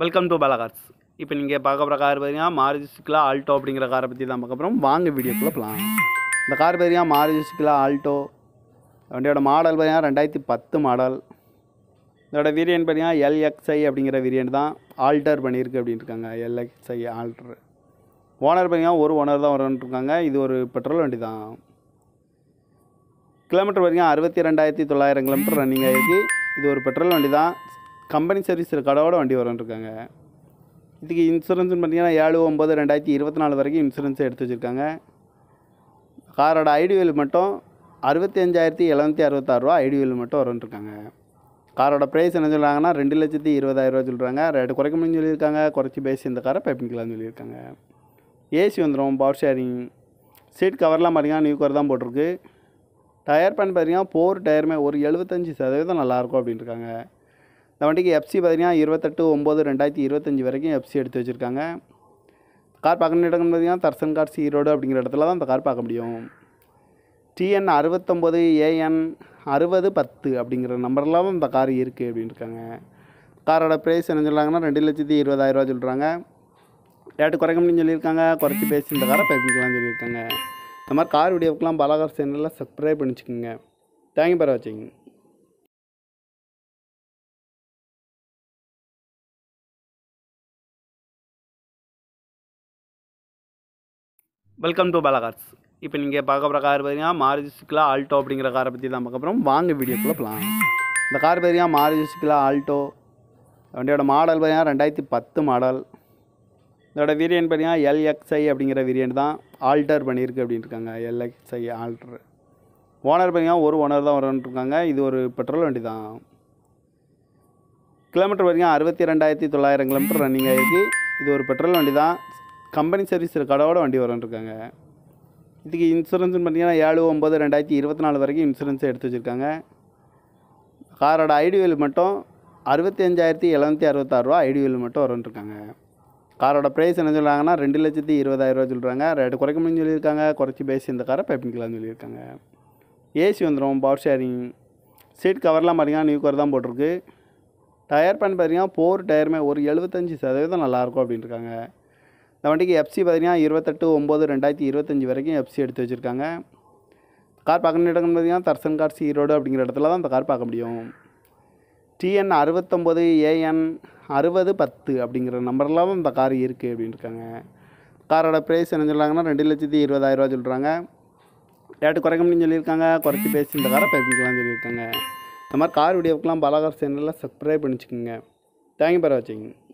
welcome to பலகார்ஸ் இப்போ நீங்கள் பார்க்க போகிற கார் பார்த்தீங்கன்னா மாருதி சுக்கிலா ஆல்டோ அப்படிங்கிற காரை பற்றி தான் பார்க்க போகிறோம் வாங்க வீடியோக்குள்ளே போகலாம் இந்த கார் பார்த்தீங்கன்னா மாருதி சுக்கிலா ஆல்டோ வண்டியோட மாடல் பார்த்தீங்கன்னா ரெண்டாயிரத்தி பத்து மாடல் இதோட வீரியன் பார்த்தீங்கன்னா எல்எக்ஸ்ஐ அப்படிங்கிற வீரியன் தான் ஆல்டர் பண்ணியிருக்கு அப்படின்ட்டு இருக்காங்க எல்எக்ஸ்ஐ ஆல்டர் ஓனர் பார்த்தீங்கன்னா ஒரு ஓனர் தான் வரணுன்ட்ருக்காங்க இது ஒரு பெட்ரோல் வண்டி தான் கிலோமீட்டர் பார்த்தீங்கன்னா அறுபத்தி ரெண்டாயிரத்தி தொள்ளாயிரம் கிலோமீட்டர் ரன்னிங் ஆகிருக்கு இது ஒரு பெட்ரோல் வண்டி தான் கம்பெனி சர்வீஸ் கடவோட வண்டி வரும்னு இருக்காங்க இதுக்கு இன்சூரன்ஸ்னு பார்த்தீங்கன்னா ஏழு ஒம்பது ரெண்டாயிரத்தி இருபத்தி நாலு வரைக்கும் இன்சூரன்ஸ் எடுத்து வச்சுருக்காங்க காரோட வெல் மட்டும் அறுபத்தஞ்சாயிரத்தி எழுநூற்றி அறுபத்தாறுரூவா வெல் மட்டும் வரும்னு இருக்காங்க காரோட ப்ரைஸ் என்ன சொல்கிறாங்கன்னா ரெண்டு லட்சத்தி இருபதாயிரரூவா சொல்கிறாங்க ரேட்டு குறைக்க முடியும் சொல்லியிருக்காங்க குறைச்சி பேசி இந்த காரை பண்ணிக்கலாம்னு சொல்லியிருக்காங்க ஏசி வந்துடும் பவர் ஷேரிங் சீட் கவர்லாம் பார்த்தீங்கன்னா நியூ கவர் தான் போட்டிருக்கு டயர் பேன் பார்த்தீங்கன்னா போர் டயருமே ஒரு எழுபத்தஞ்சி சதவீதம் நல்லாயிருக்கும் அப்படின்ட்டுருக்காங்க இந்த வண்டிக்கு எஃப்சி பார்த்திங்கன்னா இருபத்தெட்டு ஒம்பது ரெண்டாயிரத்தி இருபத்தஞ்சி வரைக்கும் எஃப்சி எடுத்து வச்சுருக்காங்க கார் பார்க்கணும் இடம் பார்த்திங்கன்னா தர்சன் கார்ஸ் ஈரோடு அப்படிங்கிற இடத்துல தான் அந்த கார் பார்க்க முடியும் டிஎன் அறுபத்தொம்போது ஏஎன் அறுபது பத்து அப்படிங்கிற நம்பர்லாம் இந்த கார் இருக்குது அப்படின்னு இருக்காங்க காரோட ப்ரைஸ் என்ன சொல்கிறாங்கன்னா ரெண்டு லட்சத்தி இருபதாயிரரூவா சொல்கிறாங்க ரேட்டு குறைக்க முடியும்னு சொல்லியிருக்காங்க குறைச்சி பேசி இந்த காரை பேசிக்கலாம்னு சொல்லியிருக்காங்க இந்த மாதிரி கார் வீடியோக்கெலாம் பாலாகார் சேனலில் சப்ஸ்கிரைப் பண்ணிச்சுக்கோங்க தேங்க்யூ பார் வெல்கம் டு பாலகாட்ஸ் இப்போ நீங்கள் பார்க்க போகிற கார் பார்த்தீங்கன்னா மாருதி சிக்லா ஆல்டோ அப்படிங்கிற காரை பற்றி தான் பார்க்க போகிறோம் வாங்க வீடியோக்குள்ளே போகலாம் இந்த கார் பார்த்தீங்கன்னா மாருதி சிக்லா ஆல்டோ வண்டியோட மாடல் பார்த்தீங்கன்னா ரெண்டாயிரத்தி பத்து மாடல் இதோட வீரியன் பார்த்தீங்கன்னா எல்எக்ஸ்ஐ அப்படிங்கிற வீரியன் தான் ஆல்டர் பண்ணியிருக்கு அப்படின்னு இருக்காங்க எல்எக்ஸ்ஐ ஆல்டர் ஓனர் பார்த்தீங்கன்னா ஒரு ஓனர் தான் வரணுன்ட்ருக்காங்க இது ஒரு பெட்ரோல் வண்டி தான் கிலோமீட்டர் பார்த்தீங்கன்னா அறுபத்தி ரெண்டாயிரத்தி தொள்ளாயிரம் கிலோமீட்டர் ரன்னிங் ஆகிருக்கு இது ஒரு பெட்ரோல் வண்டி தான் கம்பெனி சர்வீஸ் ரெக்கார்டோட வண்டி இருக்காங்க இதுக்கு இன்சூரன்ஸ்னு பார்த்தீங்கன்னா ஏழு ஒம்பது ரெண்டாயிரத்தி இருபத்தி நாலு வரைக்கும் இன்சூரன்ஸ் எடுத்து வச்சுருக்காங்க காரோட ஐடியூவில் மட்டும் அறுபத்தி அஞ்சாயிரத்தி எழுநூற்றி அறுபத்தாறுரூவா ஐடியூவில் மட்டும் வரன்ட்ருக்காங்க காரோட ப்ரைஸ் என்ன சொல்கிறாங்கன்னா ரெண்டு லட்சத்தி இருபதாயிரரூவா சொல்கிறாங்க ரேட்டு குறைக்க முடியும்னு சொல்லியிருக்காங்க குறைச்சி பேசி இந்த காரை பைப்பிங்கலாம்னு சொல்லியிருக்காங்க ஏசி வந்துடும் பவர் ஷேரிங் சீட் கவர்லாம் பார்த்திங்கன்னா நியூ கவர் தான் போட்டிருக்கு டயர் பேன் பார்த்திங்கன்னா போர் டயருமே ஒரு எழுபத்தஞ்சி சதவீதம் நல்லாயிருக்கும் அப்படின்ட்டுருக்காங்க இந்த வண்டிக்கு எஃப்சி பார்த்திங்கன்னா இருபத்தெட்டு ஒம்பது ரெண்டாயிரத்தி இருபத்தஞ்சி வரைக்கும் எஃப்சி எடுத்து வச்சுருக்காங்க கார் பார்க்கணும் இடங்கள் பார்த்திங்கன்னா தர்சன் கார்ஸ் ஈரோடு அப்படிங்கிற இடத்துல தான் அந்த கார் பார்க்க முடியும் டிஎன் அறுபத்தொம்போது ஏஎன் அறுபது பத்து அப்படிங்கிற நம்பரில் தான் இந்த கார் இருக்குது அப்படின்னு இருக்காங்க காரோட ப்ரைஸ் என்ன சொல்கிறாங்கன்னா ரெண்டு லட்சத்தி இருபதாயிரரூவா சொல்கிறாங்க ரேட்டு குறைக்க முடியும்னு சொல்லியிருக்காங்க குறைச்சி பேசி இந்த காரை பேசிக்கலாம்னு சொல்லியிருக்காங்க இந்த மாதிரி கார் வீடியோக்கெலாம் பலகார் சேனலில் சப்ஸ்கிரைப் பண்ணிச்சுக்கோங்க தேங்க்யூ பார் வாட்சிங்